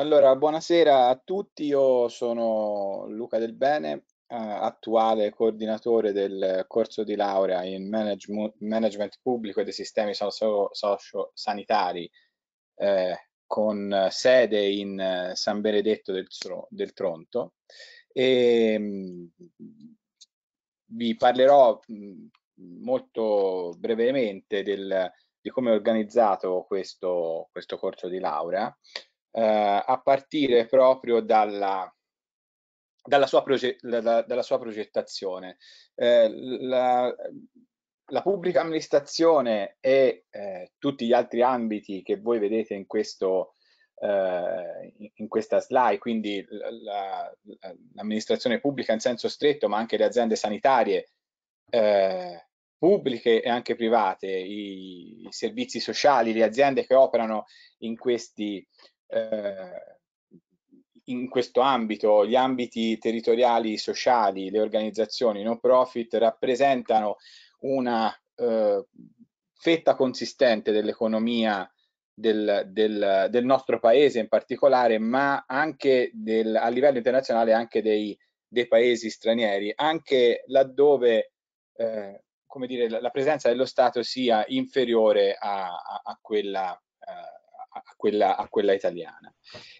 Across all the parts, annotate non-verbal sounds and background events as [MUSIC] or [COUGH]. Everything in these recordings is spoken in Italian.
Allora, buonasera a tutti, io sono Luca Del Bene, eh, attuale coordinatore del corso di laurea in management, management pubblico dei sistemi socio-sanitari eh, con sede in eh, San Benedetto del, del Tronto e ehm, mh, vi parlerò mh, mm, molto brevemente del, di come è organizzato questo, questo corso di laurea eh, a partire proprio dalla, dalla, sua, proge da, dalla sua, progettazione. Eh, la, la, pubblica amministrazione e eh, tutti gli altri ambiti che voi vedete in, questo, eh, in questa slide, quindi l'amministrazione la, pubblica in senso stretto, ma anche le aziende sanitarie, eh, pubbliche e anche private, i, servizi sociali, le aziende che operano in questi eh, in questo ambito gli ambiti territoriali sociali, le organizzazioni non profit rappresentano una eh, fetta consistente dell'economia del, del, del, nostro paese in particolare, ma anche del, a livello internazionale anche dei, dei paesi stranieri, anche laddove eh, come dire, la, presenza dello Stato sia inferiore a, a, a quella eh, a quella, a quella italiana.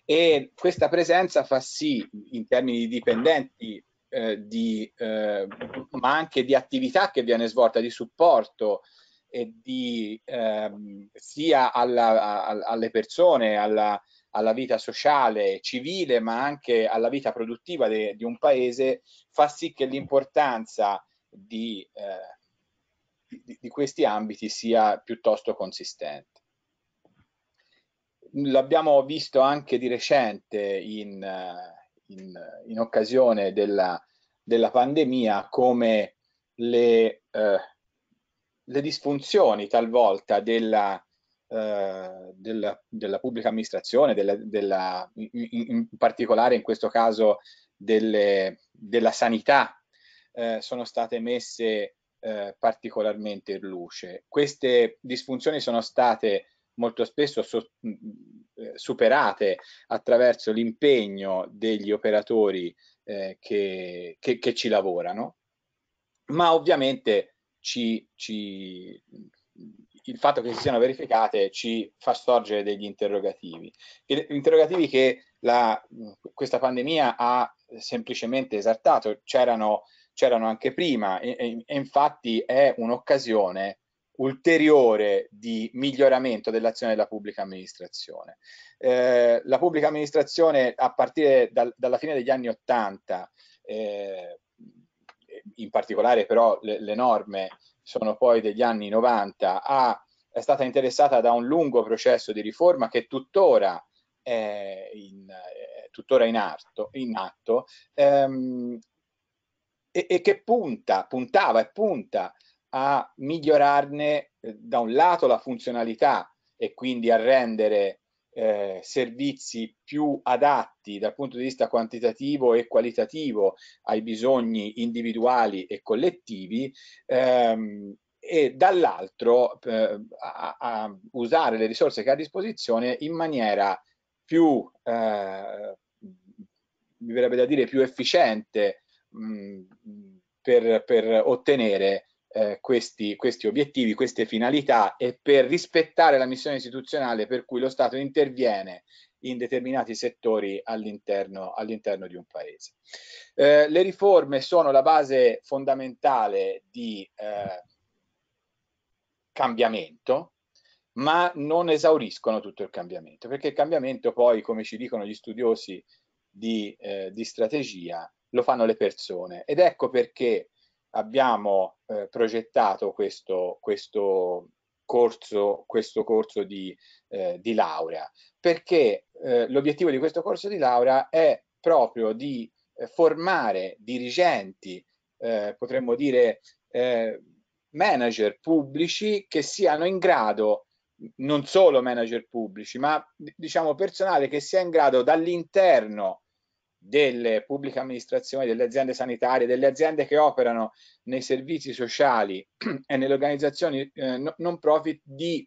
E questa presenza fa sì, in termini di dipendenti, eh, di, eh, ma anche di attività che viene svolta di supporto e di, ehm, sia alla, a, alle persone, alla, alla, vita sociale, civile, ma anche alla vita produttiva de, di un paese, fa sì che l'importanza di, eh, di, di questi ambiti sia piuttosto consistente l'abbiamo visto anche di recente in, eh, in, in occasione della, della, pandemia come le, eh, le disfunzioni talvolta della, eh, della, della pubblica amministrazione, della, in, in, particolare in questo caso delle, della sanità, eh, sono state messe eh, particolarmente in luce. Queste disfunzioni sono state molto spesso so, mm, eh, superate attraverso l'impegno degli operatori eh, che, che, che, ci lavorano, ma ovviamente ci, ci, il fatto che si siano verificate ci fa sorgere degli interrogativi. Interrogativi che la, mm, questa pandemia ha semplicemente esaltato, c'erano anche prima e, e, e infatti è un'occasione ulteriore di miglioramento dell'azione della pubblica amministrazione. Eh, la pubblica amministrazione a partire dal, dalla fine degli anni Ottanta, eh, in particolare però le, le, norme sono poi degli anni 90, ha, è stata interessata da un lungo processo di riforma che tuttora è in, è tuttora in, arto, in atto ehm, e, e, che punta, puntava e punta a migliorarne eh, da un lato la funzionalità e quindi a rendere eh, servizi più adatti dal punto di vista quantitativo e qualitativo ai bisogni individuali e collettivi ehm, e dall'altro eh, a, a usare le risorse che ha a disposizione in maniera più, eh, mi verrebbe da dire, più efficiente mh, mm, per, per ottenere eh, questi, questi obiettivi, queste finalità e per rispettare la missione istituzionale per cui lo Stato interviene in determinati settori all'interno, all'interno di un paese. Eh, le riforme sono la base fondamentale di eh, cambiamento, ma non esauriscono tutto il cambiamento, perché il cambiamento poi, come ci dicono gli studiosi di, eh, di strategia, lo fanno le persone. Ed ecco perché abbiamo eh, progettato questo, questo, corso, questo corso di, eh, di laurea, perché eh, l'obiettivo di questo corso di laurea è proprio di eh, formare dirigenti, eh, potremmo dire eh, manager pubblici che siano in grado non solo manager pubblici, ma diciamo personale che sia in grado dall'interno delle pubbliche amministrazioni, delle aziende sanitarie, delle aziende che operano nei servizi sociali [CLEARS THROAT] e nelle organizzazioni eh, non profit di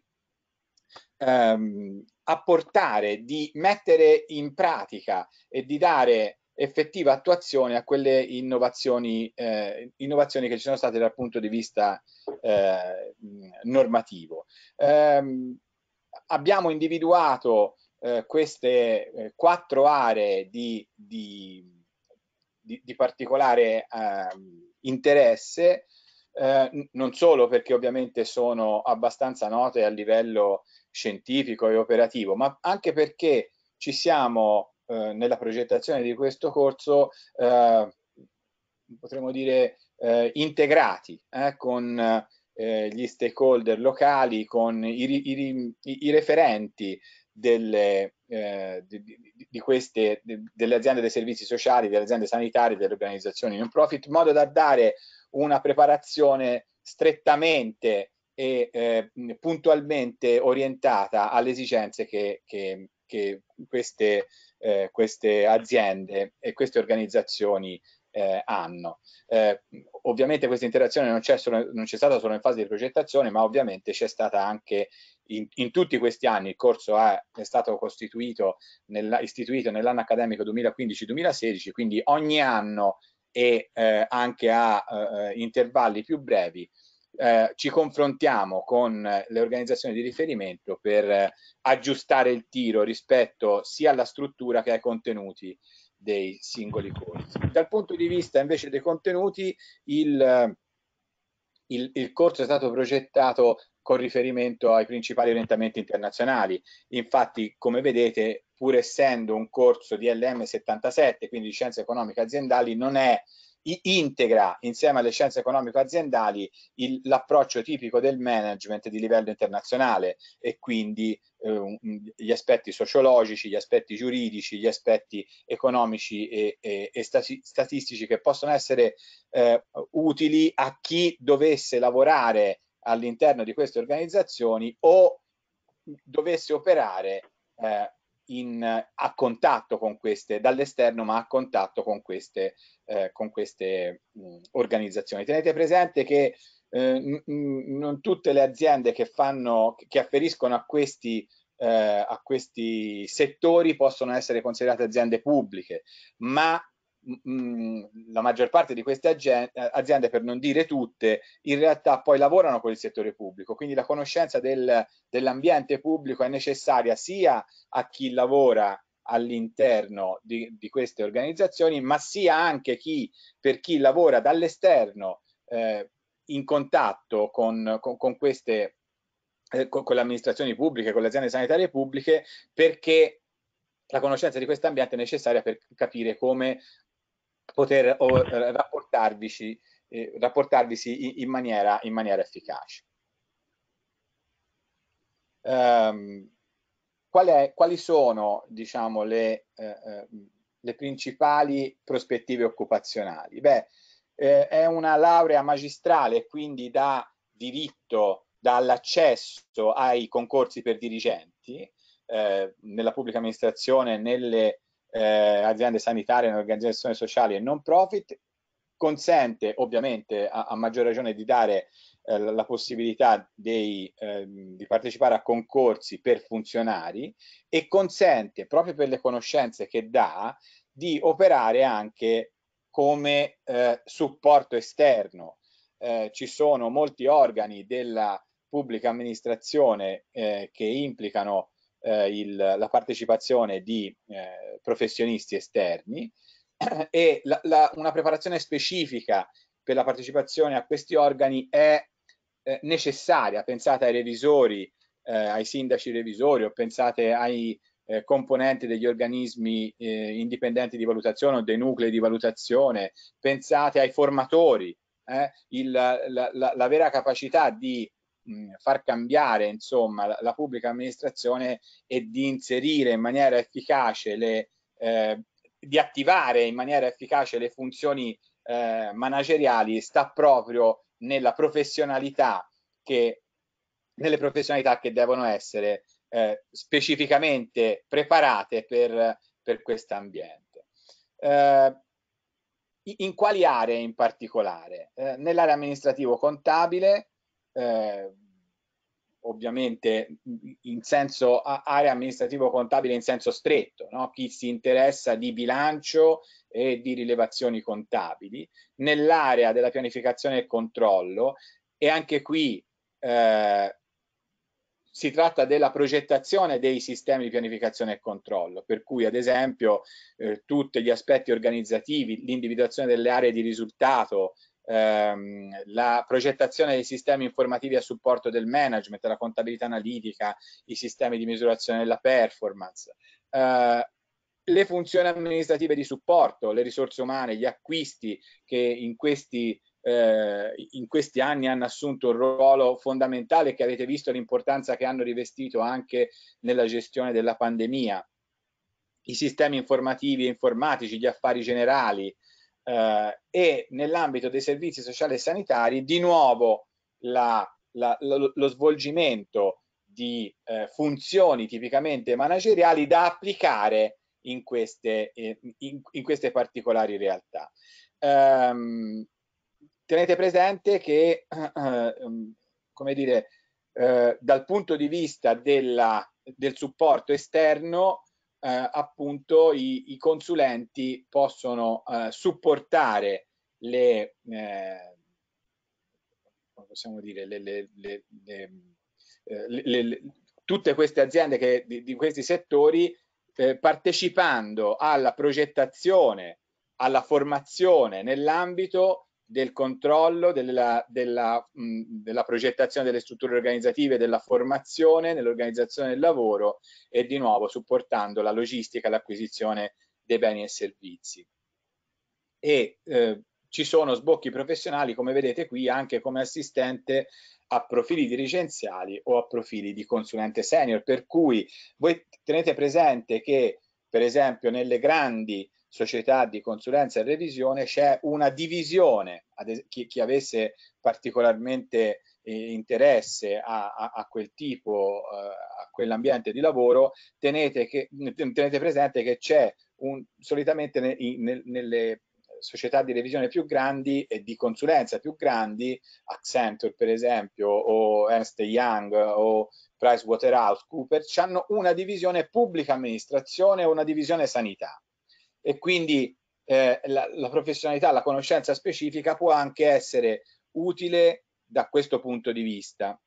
ehm, apportare, di mettere in pratica e di dare effettiva attuazione a quelle innovazioni, eh, innovazioni che ci sono state dal punto di vista eh, normativo. Eh, abbiamo individuato eh, queste eh, quattro aree di, di, di, di particolare ehm, interesse, eh, non solo perché ovviamente sono abbastanza note a livello scientifico e operativo, ma anche perché ci siamo eh, nella progettazione di questo corso potremmo dire eh, integrati eh, con eh, gli stakeholder locali, con i, i, i referenti delle, eh, di, di, di, queste, di, delle aziende dei servizi sociali, delle aziende sanitarie, delle organizzazioni non profit, in modo da dare una preparazione strettamente e eh, puntualmente orientata alle esigenze che, che, che queste, eh, queste aziende e queste organizzazioni eh, hanno. Eh, ovviamente questa interazione non c'è, stata solo in fase di progettazione, ma ovviamente c'è stata anche in, in, tutti questi anni. Il corso è, è stato costituito nella, istituito nell'anno accademico 2015-2016, quindi ogni anno e eh, anche a eh, intervalli più brevi eh, ci confrontiamo con le organizzazioni di riferimento per eh, aggiustare il tiro rispetto sia alla struttura che ai contenuti dei singoli corsi. Dal punto di vista invece dei contenuti, il, eh, il, il corso è stato progettato con riferimento ai principali orientamenti internazionali. Infatti, come vedete, pur essendo un corso di LM77, quindi scienze economiche aziendali, non è integra insieme alle scienze economico-aziendali l'approccio tipico del management di livello internazionale e quindi eh, gli aspetti sociologici, gli aspetti giuridici, gli aspetti economici e, e, e statistici che possono essere eh, utili a chi dovesse lavorare all'interno di queste organizzazioni o dovesse operare eh, in, a contatto con queste, dall'esterno ma a contatto con queste, eh, con queste mh, organizzazioni. Tenete presente che eh, mh, non tutte le aziende che, fanno, che afferiscono a questi, eh, a questi settori possono essere considerate aziende pubbliche, ma Mm, la maggior parte di queste aziende, aziende, per non dire tutte, in realtà poi lavorano con il settore pubblico, quindi la conoscenza del, dell'ambiente pubblico è necessaria sia a chi lavora all'interno di, di, queste organizzazioni, ma sia anche chi, per chi lavora dall'esterno eh, in contatto con, con, con queste eh, con, con le amministrazioni pubbliche, con le aziende sanitarie pubbliche, perché la conoscenza di questo ambiente è necessaria per capire come poter o, eh, rapportarvisi, eh, rapportarvisi in, maniera, in maniera efficace. Um, qual è, quali sono diciamo, le, eh, ehm, le principali prospettive occupazionali? Beh, eh, è una laurea magistrale, quindi da diritto, dall'accesso ai concorsi per dirigenti eh, nella pubblica amministrazione, nelle eh, aziende sanitarie, organizzazioni sociali e non profit, consente ovviamente a, a maggior ragione di dare eh, la possibilità dei, eh, di partecipare a concorsi per funzionari e consente proprio per le conoscenze che dà di operare anche come eh, supporto esterno. Eh, ci sono molti organi della pubblica amministrazione eh, che implicano eh, il, la partecipazione di eh, professionisti esterni [CLEARS THROAT] e la, la, una preparazione specifica per la partecipazione a questi organi è eh, necessaria, pensate ai revisori, ai sindaci revisori o pensate ai eh, componenti degli organismi eh, indipendenti di valutazione o dei nuclei di valutazione, pensate ai formatori, eh? Il, la, la, la, vera capacità di far cambiare insomma, la, la, pubblica amministrazione e di inserire in maniera efficace le, eh, di attivare in maniera efficace le funzioni eh, manageriali sta proprio nella professionalità che, nelle professionalità che devono essere eh, specificamente preparate per, per questo ambiente. Eh, in quali aree in particolare? Eh, Nell'area amministrativo-contabile, eh, ovviamente in senso area amministrativo contabile in senso stretto, no? chi si interessa di bilancio e di rilevazioni contabili, nell'area della pianificazione e controllo e anche qui eh, si tratta della progettazione dei sistemi di pianificazione e controllo, per cui ad esempio eh, tutti gli aspetti organizzativi, l'individuazione delle aree di risultato, ehm, la progettazione dei sistemi informativi a supporto del management, la contabilità analitica, i sistemi di misurazione della performance, eh, le funzioni amministrative di supporto, le risorse umane, gli acquisti che in questi eh, in questi anni hanno assunto un ruolo fondamentale che avete visto l'importanza che hanno rivestito anche nella gestione della pandemia. I sistemi informativi e informatici, gli affari generali, eh, e nell'ambito dei servizi sociali e sanitari di nuovo la, la, lo, lo, svolgimento di eh, funzioni tipicamente manageriali da applicare in queste, eh, in, in queste particolari realtà. Ehm, tenete presente che, eh, ehm, come dire, eh, dal punto di vista della, del supporto esterno eh, appunto i, i, consulenti possono eh, supportare le, eh, possiamo dire, le, eh, le, le, le, tutte queste aziende che, di, di questi settori eh, partecipando alla progettazione, alla formazione nell'ambito del controllo, della, della, mh, della progettazione delle strutture organizzative, della formazione, nell'organizzazione del lavoro e di nuovo supportando la logistica, l'acquisizione dei beni e servizi. E eh, ci sono sbocchi professionali, come vedete qui, anche come assistente a profili dirigenziali o a profili di consulente senior, per cui voi tenete presente che per esempio nelle grandi società di consulenza e revisione c'è una divisione, chi, chi avesse particolarmente eh, interesse a, a, a, quel tipo, eh, a quell'ambiente di lavoro, tenete, che, tenete presente che c'è un, solitamente ne, ne, nelle società di revisione più grandi e di consulenza più grandi, Accenture per esempio, o Ernst Young, o PricewaterhouseCoopers, hanno una divisione pubblica amministrazione e una divisione sanità e quindi eh, la, la, professionalità, la conoscenza specifica può anche essere utile da questo punto di vista,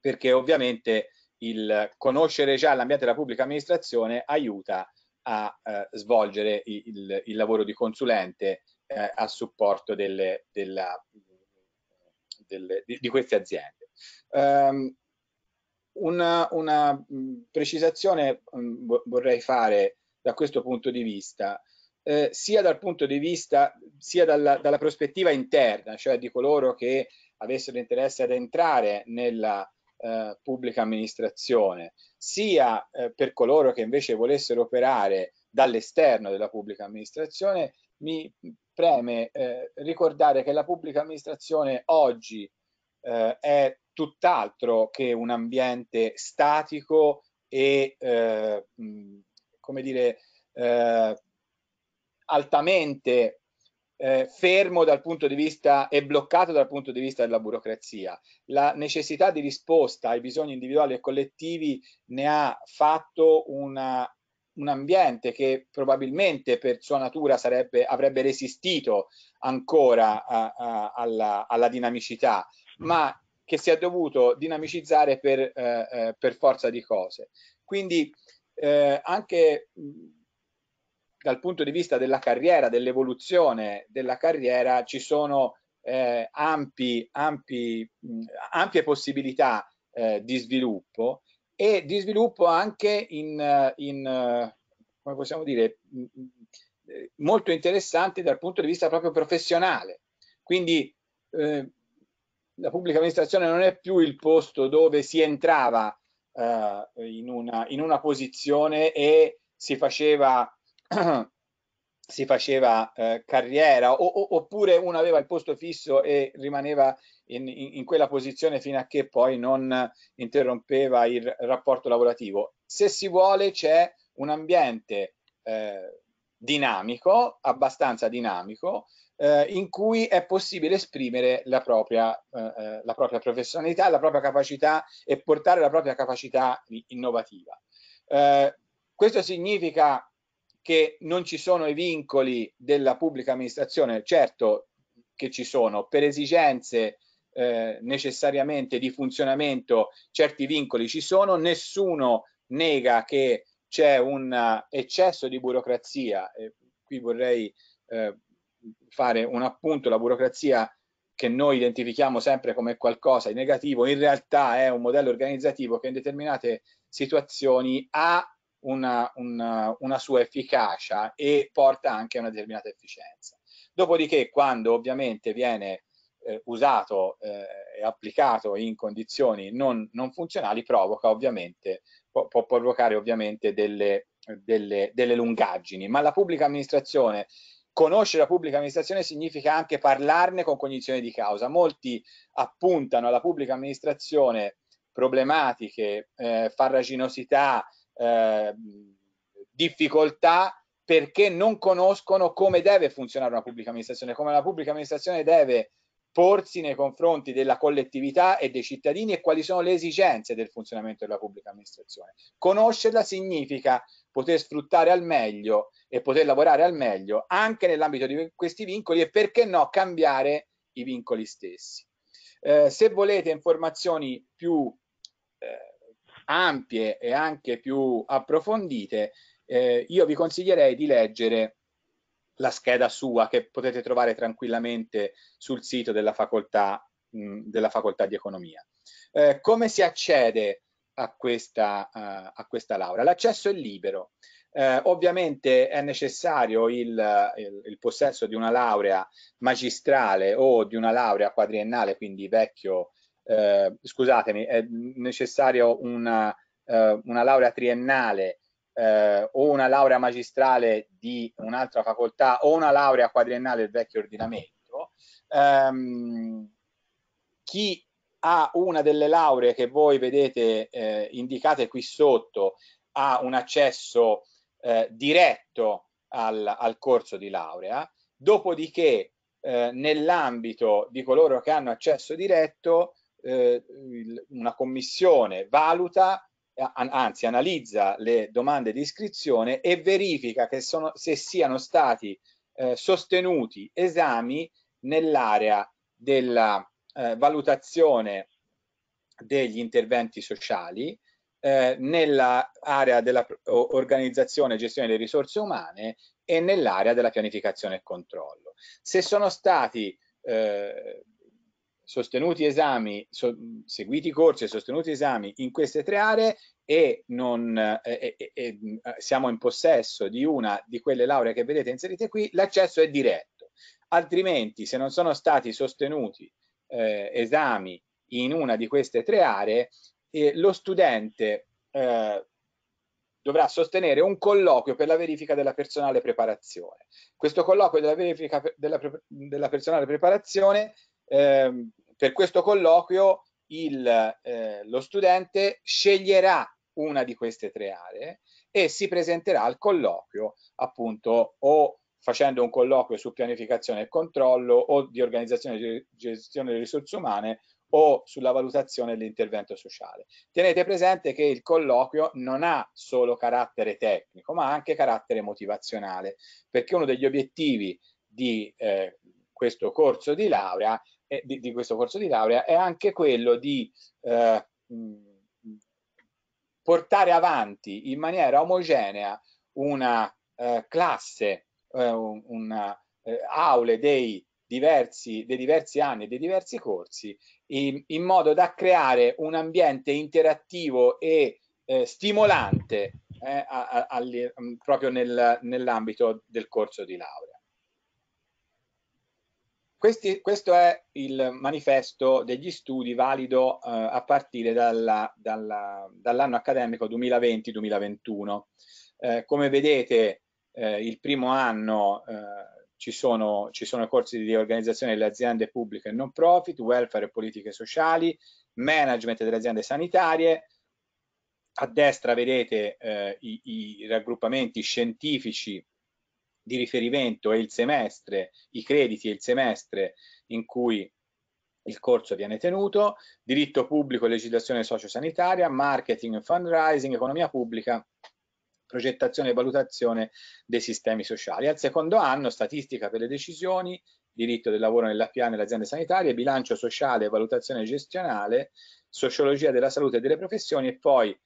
perché ovviamente il conoscere già l'ambiente della pubblica amministrazione aiuta a eh, svolgere il, il, lavoro di consulente eh, a supporto delle, della, delle, di, di, queste aziende. Um, una, una, precisazione um, vorrei fare da questo punto di vista, eh, sia dal punto di vista, sia dalla, dalla, prospettiva interna, cioè di coloro che avessero interesse ad entrare nella eh, pubblica amministrazione, sia eh, per coloro che invece volessero operare dall'esterno della pubblica amministrazione, mi preme eh, ricordare che la pubblica amministrazione oggi eh, è tutt'altro che un ambiente statico e eh, mh, come dire, eh, altamente eh, fermo dal punto di vista e bloccato dal punto di vista della burocrazia. La necessità di risposta ai bisogni individuali e collettivi ne ha fatto una, un ambiente che probabilmente per sua natura sarebbe, avrebbe resistito ancora a, a, alla, alla, dinamicità, ma che si è dovuto dinamicizzare per, eh, eh per forza di cose. Quindi eh, anche dal punto di vista della carriera, dell'evoluzione della carriera, ci sono eh, ampi, ampi, mh, ampie possibilità eh, di sviluppo e di sviluppo anche in, in come possiamo dire, mh, molto interessanti dal punto di vista proprio professionale. Quindi eh, la pubblica amministrazione non è più il posto dove si entrava eh, in, una, in, una, posizione e si faceva, [CLEARS THROAT] si faceva eh, carriera o, o, oppure uno aveva il posto fisso e rimaneva in, in, in, quella posizione fino a che poi non interrompeva il rapporto lavorativo. Se si vuole c'è un ambiente eh, dinamico, abbastanza dinamico, eh, in cui è possibile esprimere la propria, eh, eh la propria professionalità, la propria capacità e portare la propria capacità innovativa. Eh, questo significa che non ci sono i vincoli della pubblica amministrazione, certo che ci sono, per esigenze eh, necessariamente di funzionamento certi vincoli ci sono, nessuno nega che c'è un eh, eccesso di burocrazia, e qui vorrei eh, fare un appunto, la burocrazia che noi identifichiamo sempre come qualcosa di negativo, in realtà è un modello organizzativo che in determinate situazioni ha una, una, una sua efficacia e porta anche a una determinata efficienza. Dopodiché quando ovviamente viene eh, usato eh, e applicato in condizioni non, non funzionali provoca ovviamente può, può provocare ovviamente delle, delle, delle lungaggini, ma la pubblica amministrazione conoscere la pubblica amministrazione significa anche parlarne con cognizione di causa. Molti appuntano alla pubblica amministrazione problematiche, eh, farraginosità, eh, difficoltà perché non conoscono come deve funzionare una pubblica amministrazione, come la pubblica amministrazione deve porsi nei confronti della collettività e dei cittadini e quali sono le esigenze del funzionamento della pubblica amministrazione. Conoscerla significa poter sfruttare al meglio e poter lavorare al meglio anche nell'ambito di questi vincoli e perché no cambiare i vincoli stessi. Eh, se volete informazioni più eh, ampie e anche più approfondite, eh, io vi consiglierei di leggere la scheda sua che potete trovare tranquillamente sul sito della facoltà, mh, della facoltà di economia. Eh, come si accede a questa, uh, a questa laurea? L'accesso è libero. Eh, ovviamente è necessario il, il, il, possesso di una laurea magistrale o di una laurea quadriennale, quindi vecchio, eh, scusatemi, è necessario una, eh, una laurea triennale eh, o una laurea magistrale di un'altra facoltà o una laurea quadriennale del vecchio ordinamento, ehm, chi ha una delle lauree che voi vedete eh, indicate qui sotto ha un accesso eh, diretto al, al, corso di laurea, dopodiché eh, nell'ambito di coloro che hanno accesso diretto eh, una commissione valuta anzi analizza le domande di iscrizione e verifica che sono, se siano stati eh, sostenuti esami nell'area della eh, valutazione degli interventi sociali, eh, nell'area dell'organizzazione e gestione delle risorse umane e nell'area della pianificazione e controllo. Se sono stati eh, sostenuti esami, so, seguiti corsi e sostenuti esami in queste tre aree e, non, eh, eh, eh, siamo in possesso di una di quelle lauree che vedete inserite qui, l'accesso è diretto. Altrimenti, se non sono stati sostenuti eh, esami in una di queste tre aree, eh, lo studente eh, dovrà sostenere un colloquio per la verifica della personale preparazione. Questo colloquio della verifica della, della personale preparazione eh, per questo colloquio il, eh, lo studente sceglierà una di queste tre aree e si presenterà al colloquio appunto o facendo un colloquio su pianificazione e controllo o di organizzazione e gestione delle risorse umane o sulla valutazione dell'intervento sociale. Tenete presente che il colloquio non ha solo carattere tecnico, ma anche carattere motivazionale, perché uno degli obiettivi di eh, questo corso di laurea eh, di, di, questo corso di laurea è anche quello di eh, portare avanti in maniera omogenea una eh, classe, eh, una, eh, aule dei diversi, dei diversi anni, dei diversi corsi, in, in modo da creare un ambiente interattivo e eh, stimolante eh, a, a, a, proprio nel, nell'ambito del corso di laurea. Questi, questo è il manifesto degli studi valido eh, a partire dalla, dalla, dall'anno accademico 2020-2021. Eh, come vedete, eh, il primo anno eh, ci sono, ci, sono, corsi di organizzazione delle aziende pubbliche e non profit, welfare e politiche sociali, management delle aziende sanitarie. A destra vedete eh, i, i raggruppamenti scientifici di riferimento è il semestre, i crediti e il semestre in cui il corso viene tenuto, diritto pubblico e legislazione sociosanitaria, marketing e fundraising, economia pubblica, progettazione e valutazione dei sistemi sociali. Al secondo anno, statistica per le decisioni, diritto del lavoro nell'APA PA nelle aziende sanitarie, bilancio sociale e valutazione gestionale, sociologia della salute e delle professioni e poi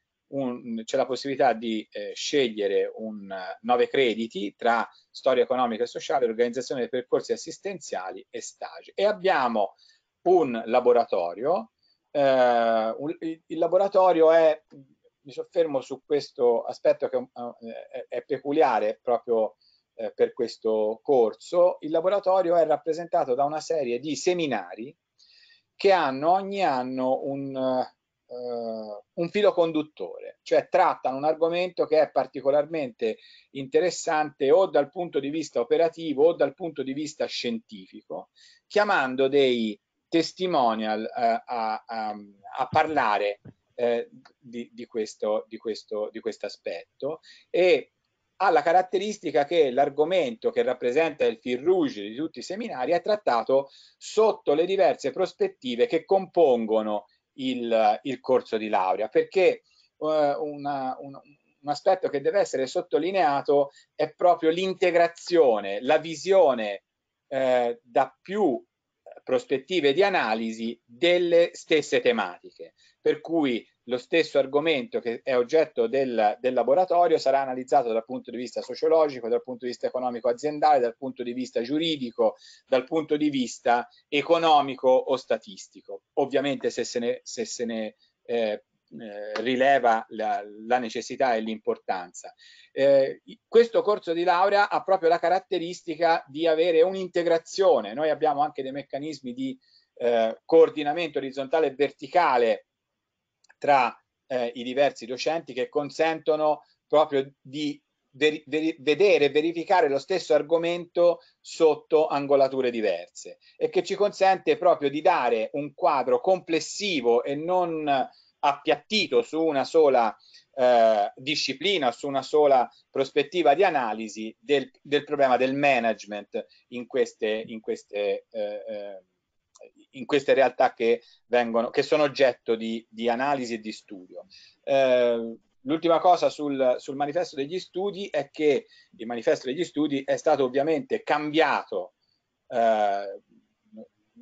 c'è la possibilità di eh, scegliere un, eh, nove crediti tra storia economica e sociale, organizzazione dei percorsi assistenziali e stage. E abbiamo un laboratorio, eh, un, il laboratorio è, mi soffermo su questo aspetto che eh, è peculiare proprio eh, per questo corso, il laboratorio è rappresentato da una serie di seminari che hanno ogni anno un eh, eh, un filo conduttore, cioè trattano un argomento che è particolarmente interessante o dal punto di vista operativo o dal punto di vista scientifico, chiamando dei testimonial eh, a, a, a, parlare eh, di, di, questo, di, questo, di questo aspetto e ha la caratteristica che l'argomento che rappresenta il fil rouge di tutti i seminari è trattato sotto le diverse prospettive che compongono il, il corso di laurea, perché eh, una, un, un aspetto che deve essere sottolineato è proprio l'integrazione, la visione eh, da più prospettive di analisi delle stesse tematiche. Per cui lo stesso argomento che è oggetto del, del, laboratorio sarà analizzato dal punto di vista sociologico, dal punto di vista economico-aziendale, dal punto di vista giuridico, dal punto di vista economico o statistico. Ovviamente se se ne, se se ne eh, eh rileva la, la, necessità e l'importanza. Eh, questo corso di laurea ha proprio la caratteristica di avere un'integrazione. Noi abbiamo anche dei meccanismi di eh, coordinamento orizzontale e verticale tra eh, i diversi docenti che consentono proprio di veri, veri, vedere e verificare lo stesso argomento sotto angolature diverse e che ci consente proprio di dare un quadro complessivo e non appiattito su una sola eh, disciplina, su una sola prospettiva di analisi del, del problema del management in queste, in queste eh, eh in queste realtà che, vengono, che sono oggetto di, di, analisi e di studio. Eh, l'ultima cosa sul, sul, manifesto degli studi è che il manifesto degli studi è stato ovviamente cambiato, eh,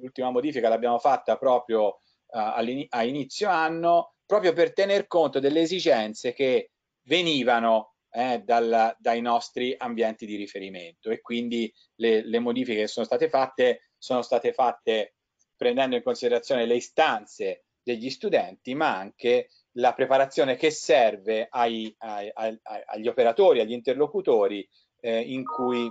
l'ultima modifica l'abbiamo fatta proprio eh, a inizio anno, proprio per tener conto delle esigenze che venivano eh, dal, dai nostri ambienti di riferimento e quindi le, le modifiche che sono state fatte sono state fatte prendendo in considerazione le istanze degli studenti, ma anche la preparazione che serve ai, ai, ai, agli operatori, agli interlocutori eh, in cui,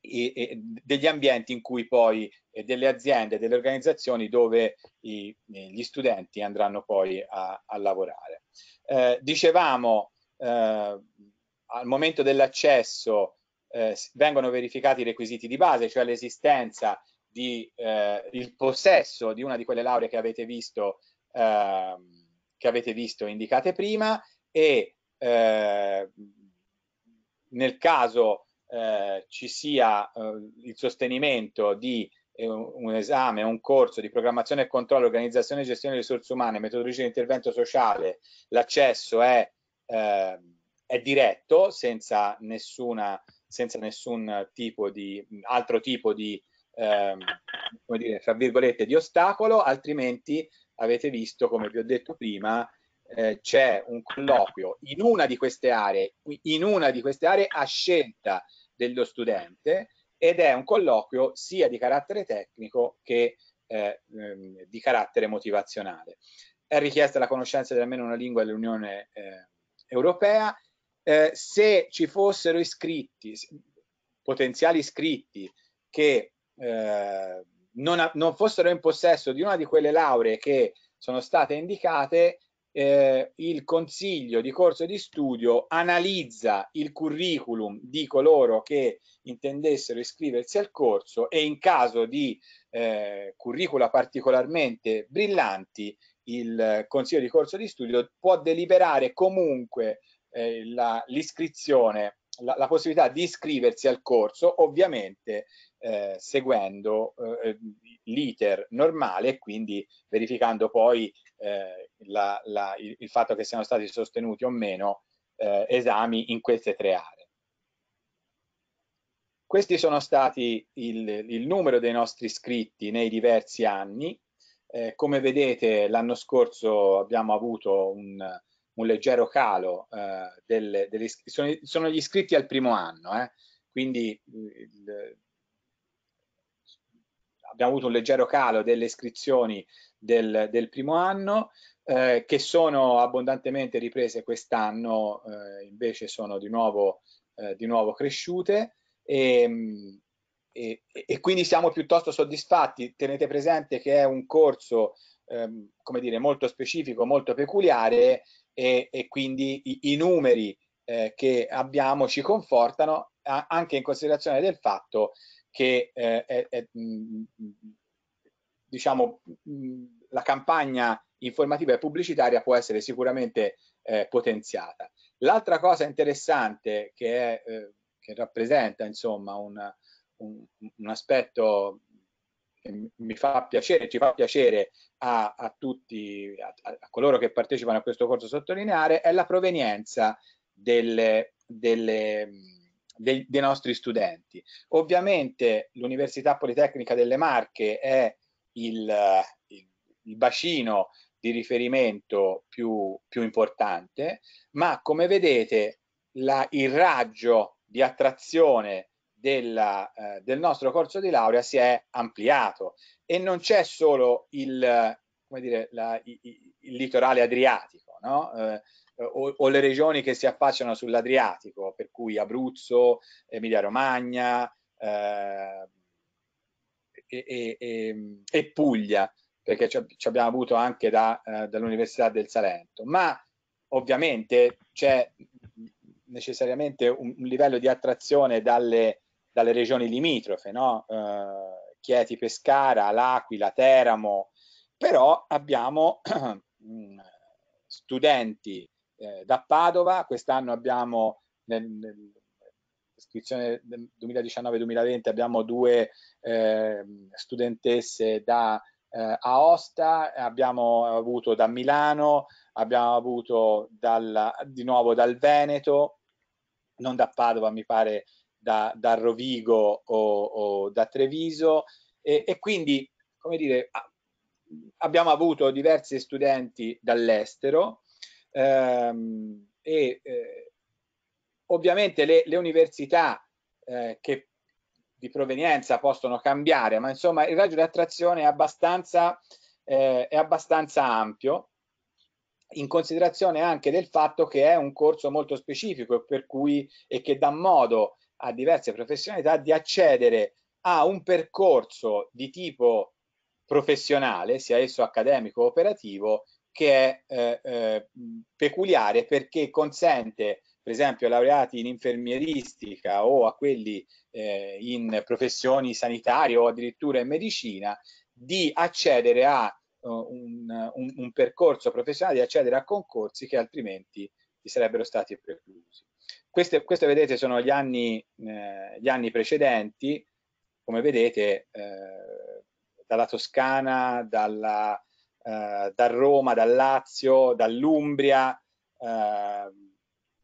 e, e degli ambienti in cui poi e delle aziende, delle organizzazioni dove i, eh, gli studenti andranno poi a, a lavorare. Eh, dicevamo eh, al momento dell'accesso eh, vengono verificati i requisiti di base, cioè l'esistenza di, eh, il possesso di una di quelle lauree che avete visto, eh, che avete visto indicate prima e eh, nel caso eh, ci sia eh, il sostenimento di un, eh, un esame, un corso di programmazione e controllo, organizzazione e gestione delle risorse umane, metodologia di intervento sociale, l'accesso è, ehm, è diretto senza, nessuna, senza nessun tipo di, altro tipo di ehm, come dire, tra virgolette, di ostacolo, altrimenti avete visto, come vi ho detto prima, eh, c'è un colloquio in una di queste aree, in una di queste aree a scelta dello studente ed è un colloquio sia di carattere tecnico che eh, ehm, di carattere motivazionale. È richiesta la conoscenza di almeno una lingua dell'Unione eh, Europea. Eh, se ci fossero iscritti, potenziali iscritti che eh, non, non, fossero in possesso di una di quelle lauree che sono state indicate, eh, il consiglio di corso di studio analizza il curriculum di coloro che intendessero iscriversi al corso e in caso di eh, curricula particolarmente brillanti il consiglio di corso di studio può deliberare comunque eh, l'iscrizione la, la, la possibilità di iscriversi al corso ovviamente eh, seguendo eh, eh, l'iter normale e quindi verificando poi eh, la, la, il, il, fatto che siano stati sostenuti o meno eh, esami in queste tre aree. Questi sono stati il, il numero dei nostri iscritti nei diversi anni. come vedete l'anno scorso abbiamo avuto un, un leggero calo, delle, delle, sono, sono, gli iscritti al primo anno, quindi il, abbiamo avuto un leggero calo delle iscrizioni del, del primo anno eh, che sono abbondantemente riprese quest'anno, eh, invece sono di nuovo, eh, di nuovo cresciute e, ehm, e, e, quindi siamo piuttosto soddisfatti. Tenete presente che è un corso ehm, come dire, molto specifico, molto peculiare e, e quindi i, i numeri eh, che abbiamo ci confortano anche in considerazione del fatto che eh, è, è, mm, mm, diciamo, mm, la campagna informativa e pubblicitaria può essere sicuramente eh, potenziata. L'altra cosa interessante che, è, eh, che rappresenta insomma, un, un, un, aspetto che mi fa piacere, ci fa piacere a, a tutti, a, a, coloro che partecipano a questo corso sottolineare, è la provenienza delle, delle dei, dei nostri studenti. Ovviamente l'Università Politecnica delle Marche è il, il, il bacino di riferimento più, più, importante, ma come vedete la, il raggio di attrazione della, eh, del nostro corso di laurea si è ampliato e non c'è solo il, come dire, la, il, il litorale adriatico, no? eh, eh, o, o, le regioni che si affacciano sull'Adriatico, per cui Abruzzo, Emilia Romagna eh, e, e, e, Puglia, perché ci, abbiamo avuto anche da, eh, dall'Università del Salento. Ma ovviamente c'è necessariamente un, un, livello di attrazione dalle, dalle regioni limitrofe, no? eh, Chieti, Pescara, L'Aquila, Teramo, però abbiamo [CLEARS THROAT] studenti eh, da Padova, quest'anno abbiamo nel, nel iscrizione 2019-2020 abbiamo due eh, studentesse da eh, Aosta, abbiamo avuto da Milano, abbiamo avuto dalla, di nuovo dal Veneto, non da Padova mi pare, da, da Rovigo o, o, da Treviso e, e quindi, come dire, abbiamo avuto diversi studenti dall'estero Ehm, e eh, ovviamente le, le università eh, che di provenienza possono cambiare, ma insomma il raggio di attrazione è abbastanza, eh, è abbastanza ampio in considerazione anche del fatto che è un corso molto specifico per cui, e che dà modo a diverse professionalità di accedere a un percorso di tipo professionale, sia esso accademico o operativo, che è eh, eh, peculiare perché consente per esempio ai laureati in infermieristica o a quelli eh, in professioni sanitarie o addirittura in medicina di accedere a uh, un, un, un, percorso professionale, di accedere a concorsi che altrimenti gli sarebbero stati preclusi. Queste, queste vedete sono gli anni, eh, gli anni precedenti, come vedete eh, dalla Toscana, dalla eh, da Roma, dal Lazio, dall'Umbria, eh,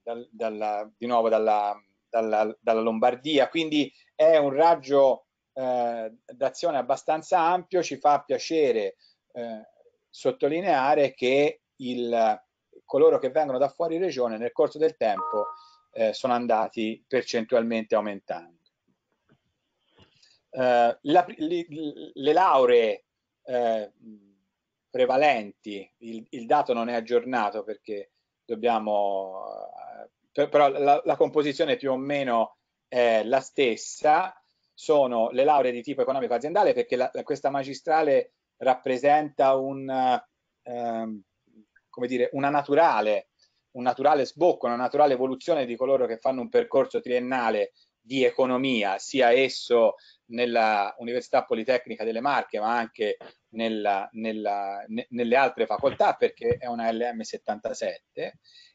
dal, dalla, di nuovo dalla, dalla, dalla, Lombardia. Quindi è un raggio eh, d'azione abbastanza ampio, ci fa piacere eh, sottolineare che il, coloro che vengono da fuori regione nel corso del tempo eh, sono andati percentualmente aumentando. La, le, le lauree eh, prevalenti, il, il dato non è aggiornato perché dobbiamo, eh, per, però la, la composizione più o meno è la stessa, sono le lauree di tipo economico aziendale perché la, questa magistrale rappresenta un, ehm, come dire, una naturale, un naturale sbocco, una naturale evoluzione di coloro che fanno un percorso triennale di economia, sia esso nella Università Politecnica delle Marche, ma anche nella, nella, ne, nelle altre facoltà perché è una LM77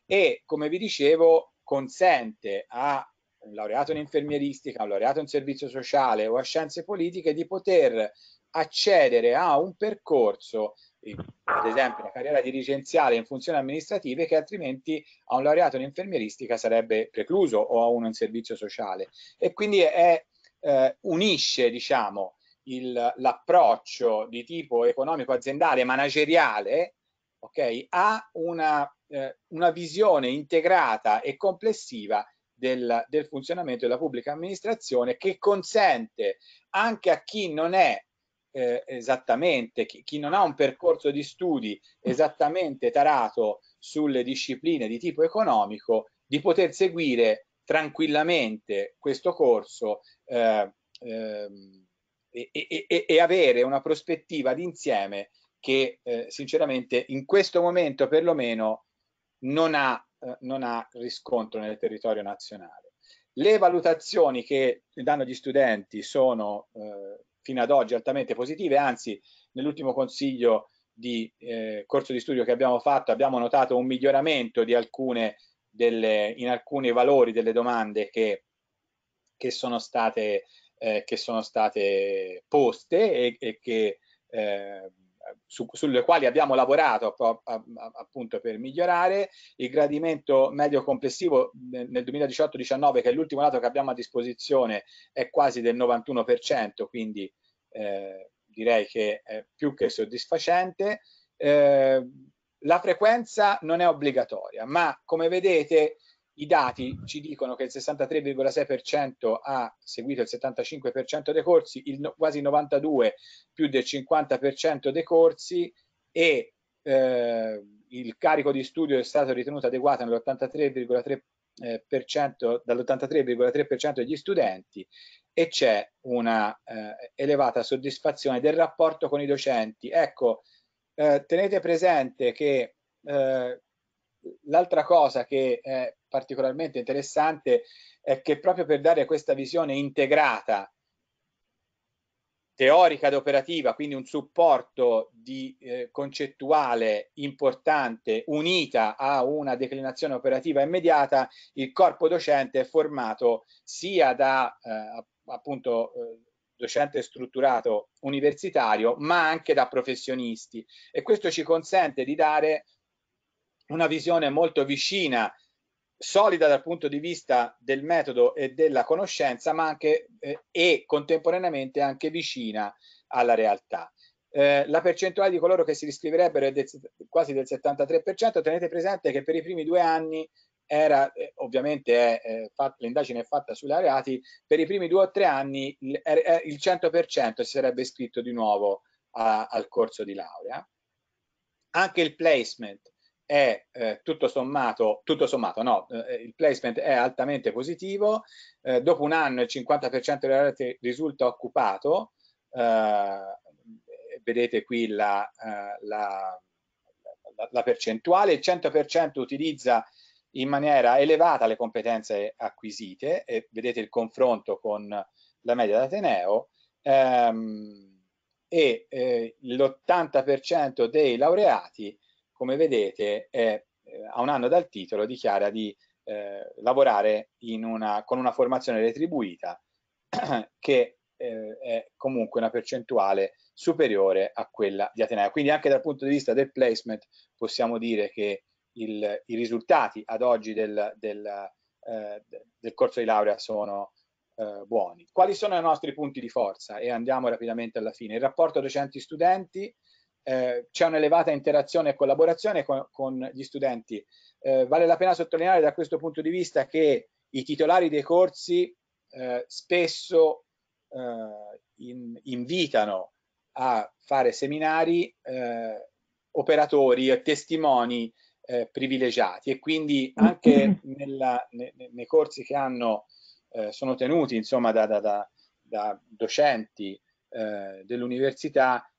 e come vi dicevo consente a un laureato in infermieristica, un laureato in servizio sociale o a scienze politiche di poter accedere a un percorso ad esempio una carriera dirigenziale in funzioni amministrative che altrimenti a un laureato in infermieristica sarebbe precluso o a uno in servizio sociale e quindi è eh, unisce diciamo, l'approccio di tipo economico aziendale manageriale okay, a una, eh, una, visione integrata e complessiva del, del funzionamento della pubblica amministrazione che consente anche a chi non è eh, esattamente, chi, chi, non ha un percorso di studi esattamente tarato sulle discipline di tipo economico, di poter seguire tranquillamente questo corso eh, ehm, ehm e, e, e, avere una prospettiva d'insieme che eh, sinceramente in questo momento perlomeno non ha, eh, non ha riscontro nel territorio nazionale. Le valutazioni che danno gli studenti sono eh, fino ad oggi altamente positive, anzi nell'ultimo consiglio di eh, corso di studio che abbiamo fatto abbiamo notato un miglioramento di alcune delle, in alcuni valori delle domande che che sono state, eh, che sono state poste e, e che, eh, su, sulle quali abbiamo lavorato appunto per migliorare. Il gradimento medio complessivo nel 2018-19, che è l'ultimo dato che abbiamo a disposizione, è quasi del 91%, quindi eh, direi che è più che soddisfacente. Eh, la frequenza non è obbligatoria, ma come vedete i dati ci dicono che il 63,6% ha seguito il 75% dei corsi, il no, quasi 92% più del 50% dei corsi e eh, il carico di studio è stato ritenuto adeguato nell'83,3% eh, dall'83,3% degli studenti e c'è una eh, elevata soddisfazione del rapporto con i docenti. Ecco, eh, tenete presente che eh, l'altra cosa che è eh, particolarmente interessante è che proprio per dare questa visione integrata teorica ed operativa, quindi un supporto di, eh, concettuale importante unita a una declinazione operativa immediata, il corpo docente è formato sia da eh, appunto eh, docente strutturato universitario, ma anche da professionisti e questo ci consente di dare una visione molto vicina solida dal punto di vista del metodo e della conoscenza, ma anche eh, e contemporaneamente anche vicina alla realtà. Eh, la percentuale di coloro che si riscriverebbero è del, quasi del 73%, tenete presente che per i primi due anni era, eh, ovviamente eh, l'indagine è fatta sugli areati, per i primi due o tre anni il, il 100% si sarebbe iscritto di nuovo a, al corso di laurea. Anche il placement, è eh, tutto sommato, tutto sommato no, eh, eh, il placement è altamente positivo, eh, dopo un anno il 50% della rete risulta occupato, eh, vedete qui la, eh, la, la, la, percentuale, il 100% utilizza in maniera elevata le competenze acquisite e vedete il confronto con la media d'Ateneo ehm, e l'80% dei laureati come vedete, è, eh, a un anno dal titolo dichiara di eh, lavorare una, con una formazione retribuita [CLEARS THROAT] che eh, è comunque una percentuale superiore a quella di Atenea. Quindi anche dal punto di vista del placement possiamo dire che il, i risultati ad oggi del, del, eh, del corso di laurea sono eh, buoni. Quali sono i nostri punti di forza? E andiamo rapidamente alla fine. Il rapporto docenti-studenti, eh, c'è un'elevata interazione e collaborazione con, con gli studenti. Eh, vale la pena sottolineare da questo punto di vista che i titolari dei corsi eh, spesso eh, in, invitano a fare seminari eh, operatori e testimoni privilegiati e quindi anche [CLEARS THROAT] nella, ne, nei corsi che hanno, sono tenuti insomma da, da, da, da docenti dell'università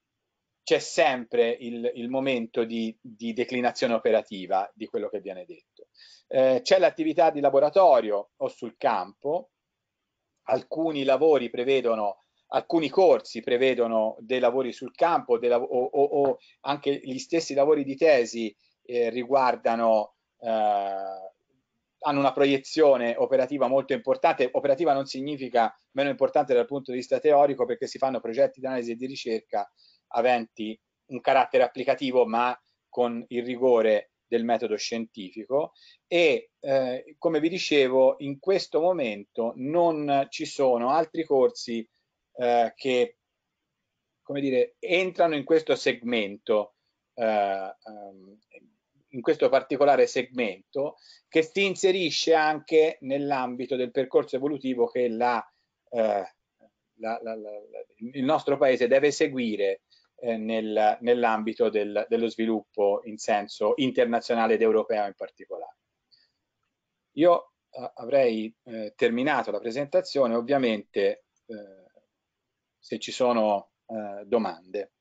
c'è sempre il, il momento di, di, declinazione operativa di quello che viene detto. Eh, c'è l'attività di laboratorio o sul campo, alcuni lavori prevedono alcuni corsi prevedono dei lavori sul campo lav o, o, o, anche gli stessi lavori di tesi eh, riguardano eh, hanno una proiezione operativa molto importante operativa non significa meno importante dal punto di vista teorico perché si fanno progetti di analisi e di ricerca aventi un carattere applicativo ma con il rigore del metodo scientifico e eh, come vi dicevo in questo momento non ci sono altri corsi eh, che come dire entrano in questo segmento eh, ehm, in questo particolare segmento che si inserisce anche nell'ambito del percorso evolutivo che la, eh, la, la, il nostro paese deve seguire eh, nel, nell'ambito del, dello sviluppo in senso internazionale ed europeo in particolare. Io eh, avrei eh, terminato la presentazione, ovviamente eh, se ci sono eh, domande.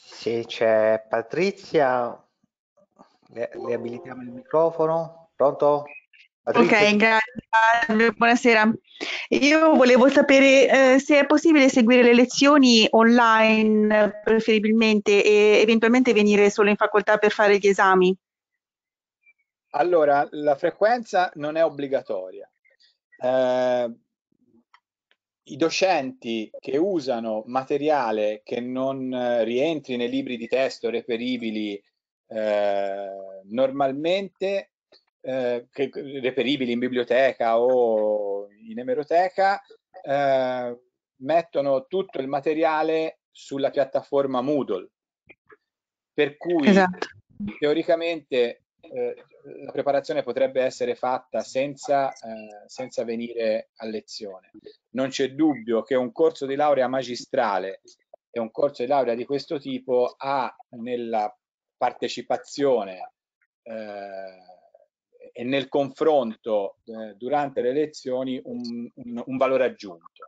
Sì, c'è Patrizia, le, le, abilitiamo il microfono. Pronto? Patrizia. Ok, grazie. Buonasera. Io volevo sapere eh, se è possibile seguire le lezioni online preferibilmente e eventualmente venire solo in facoltà per fare gli esami. Allora, la frequenza non è obbligatoria. Eh, i docenti che usano materiale che non eh, rientri nei libri di testo reperibili eh, normalmente, eh, che, reperibili in biblioteca o in emeroteca, eh, mettono tutto il materiale sulla piattaforma Moodle. Per cui esatto. teoricamente eh, la preparazione potrebbe essere fatta senza, eh, senza venire a lezione. Non c'è dubbio che un corso di laurea magistrale e un corso di laurea di questo tipo ha nella partecipazione eh, e nel confronto eh, durante le lezioni un, un, un, valore aggiunto.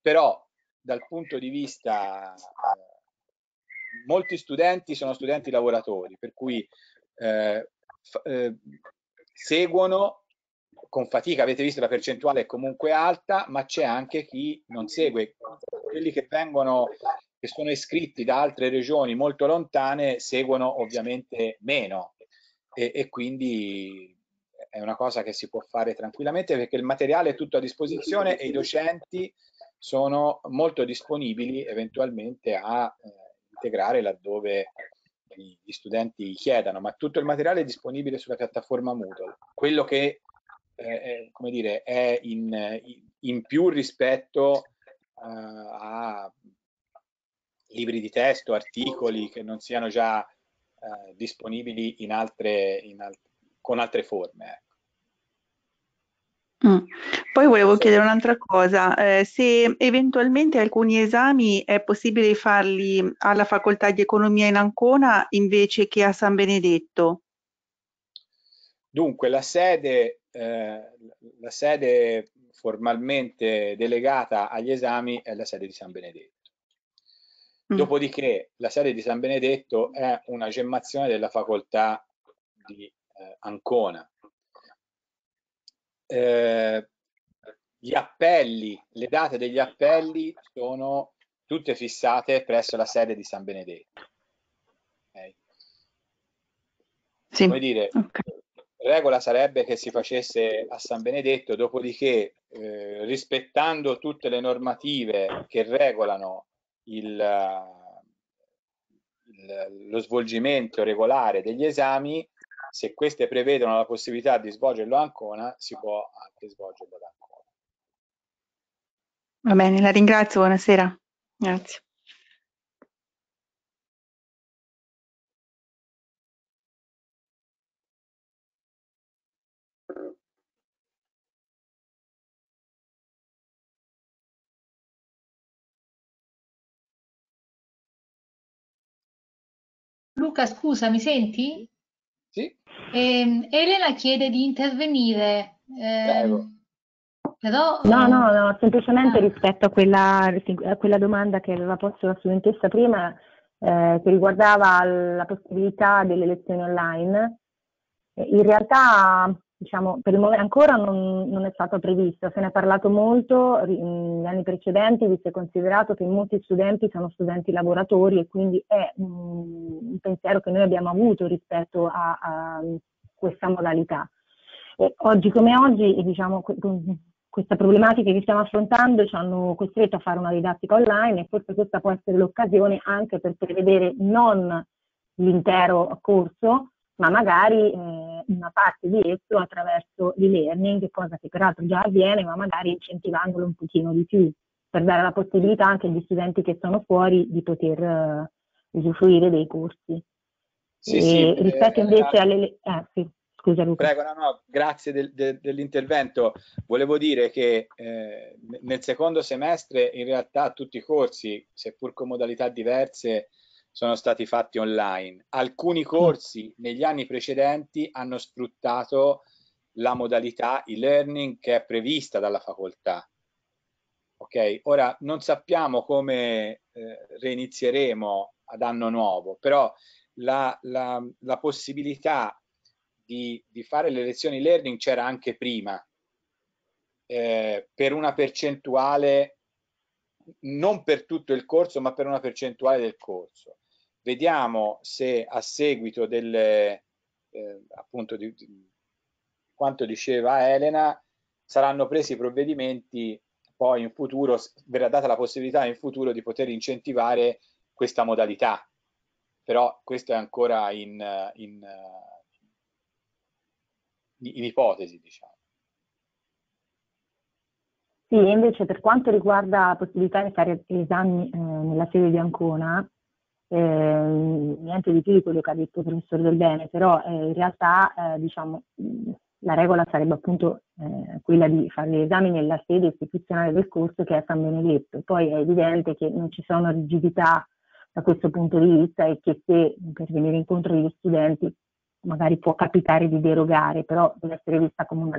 Però dal punto di vista eh, molti studenti sono studenti lavoratori, per cui eh, eh, seguono con fatica, avete visto la percentuale è comunque alta, ma c'è anche chi non segue. Quelli che vengono, che sono iscritti da altre regioni molto lontane, seguono ovviamente meno e, e quindi è una cosa che si può fare tranquillamente perché il materiale è tutto a disposizione e i docenti sono molto disponibili eventualmente a eh, integrare laddove gli studenti chiedano, ma tutto il materiale è disponibile sulla piattaforma Moodle. Quello che eh, come dire, è in, in più rispetto eh, a libri di testo, articoli che non siano già eh, disponibili in altre, in al con altre forme. Mm. Poi volevo chiedere un'altra cosa, eh, se eventualmente alcuni esami è possibile farli alla Facoltà di Economia in Ancona invece che a San Benedetto? Dunque, la sede, eh, la sede formalmente delegata agli esami è la sede di San Benedetto. Mm. Dopodiché la sede di San Benedetto è una gemmazione della Facoltà di eh, Ancona eh, gli appelli, le date degli appelli sono tutte fissate presso la sede di San Benedetto. Okay. Sì. Come dire, okay. regola sarebbe che si facesse a San Benedetto, dopodiché eh, rispettando tutte le normative che regolano il, il, lo svolgimento regolare degli esami, se queste prevedono la possibilità di svolgerlo ancora, si può anche svolgerlo ad Ancona. Va bene, la ringrazio, buonasera. Grazie. Luca, scusa, mi senti? Sì? E, ehm, Elena chiede di intervenire. Eh, però, no, no, eh, no, semplicemente ah. rispetto a quella, a quella, domanda che aveva posto la studentessa prima, eh, che riguardava la possibilità delle lezioni online. Eh, in realtà diciamo, per il momento ancora non, non, è stato previsto, se ne è parlato molto negli anni precedenti, visto e considerato che molti studenti sono studenti lavoratori e quindi è un pensiero che noi abbiamo avuto rispetto a, a questa modalità. E oggi come oggi, diciamo, questa problematica che stiamo affrontando ci hanno costretto a fare una didattica online e forse questa può essere l'occasione anche per prevedere non l'intero corso, ma magari eh, una parte di esso attraverso l'e-learning, cosa che peraltro già avviene, ma magari incentivandolo un pochino di più, per dare la possibilità anche agli studenti che sono fuori di poter eh, usufruire dei corsi. Sì, sì, eh, rispetto eh, invece alle... Ah, sì. Scusa Luca. Prego, no, no, grazie del, del, dell'intervento. Volevo dire che eh, nel secondo semestre in realtà tutti i corsi, seppur con modalità diverse, sono stati fatti online. Alcuni mm. corsi negli anni precedenti hanno sfruttato la modalità e-learning che è prevista dalla facoltà. Ok, ora non sappiamo come eh, reinizieremo ad anno nuovo, però la, la, la possibilità di, di, fare le lezioni learning c'era anche prima, eh, per una percentuale, non per tutto il corso, ma per una percentuale del corso Vediamo se a seguito del eh, appunto di, di quanto diceva Elena, saranno presi provvedimenti poi in futuro, verrà data la possibilità in futuro di poter incentivare questa modalità, però questo è ancora in, in, in ipotesi, diciamo. Sì, invece per quanto riguarda la possibilità di fare esami eh, nella sede di Ancona, eh, niente di più di quello che ha detto il professor Del Bene, però eh, in realtà eh, diciamo, la regola sarebbe appunto eh, quella di fare gli esami nella sede istituzionale del corso che è San Benedetto. Poi è evidente che non ci sono rigidità da questo punto di vista e che se per venire incontro agli studenti magari può capitare di derogare, però deve essere vista come una